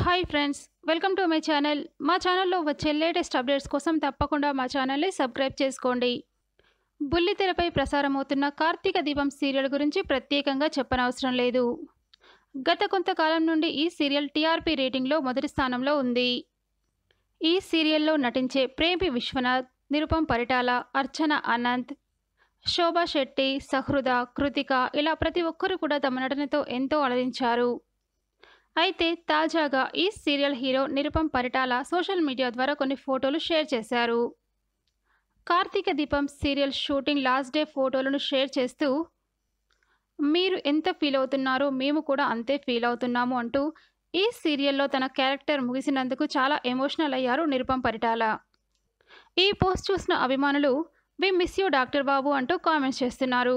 hi friends welcome to my channel మా ఛానల్లో వచ్చే లేటెస్ట్ అప్డేట్స్ కోసం తప్పకుండా మా ఛానల్ని సబ్స్క్రైబ్ చేసుకోండి బుల్లితెరపై ప్రసారమవుతున్న కార్తీక దీపం సీరియల్ గురించి ప్రత్యేకంగా చెప్పనవసరం లేదు గత కొంతకాలం నుండి ఈ సీరియల్ టీఆర్పీ రేటింగ్లో మొదటి స్థానంలో ఉంది ఈ సీరియల్లో నటించే ప్రేమి విశ్వనాథ్ నిరుపం పరిటాల అర్చన అనంత్ శోభా శెట్టి సహృద కృతిక ఇలా ప్రతి ఒక్కరు కూడా తమ నటనతో ఎంతో అలరించారు అయితే తాజాగా ఈ serial hero Nirupam Paritala social media ద్వారా కొన్ని ఫోటోలు షేర్ చేశారు Karthika Deepam serial shooting last day ఫోటోలను షేర్ చేస్తూ మీరు ఎంత ఫీల్ అవుతున్నారో మేము కూడా అంతే ఫీల్ అవుతున్నాము అంటూ ఈ సీరియల్లో తన క్యారెక్టర్ ముగిసినందుకు చాలా ఎమోషనల్ అయ్యారు నిరుపం పరిటాల ఈ పోస్ట్ చూసిన అభిమానులు we miss you doctor Babu అంటూ కామెంట్స్ చేస్తున్నారు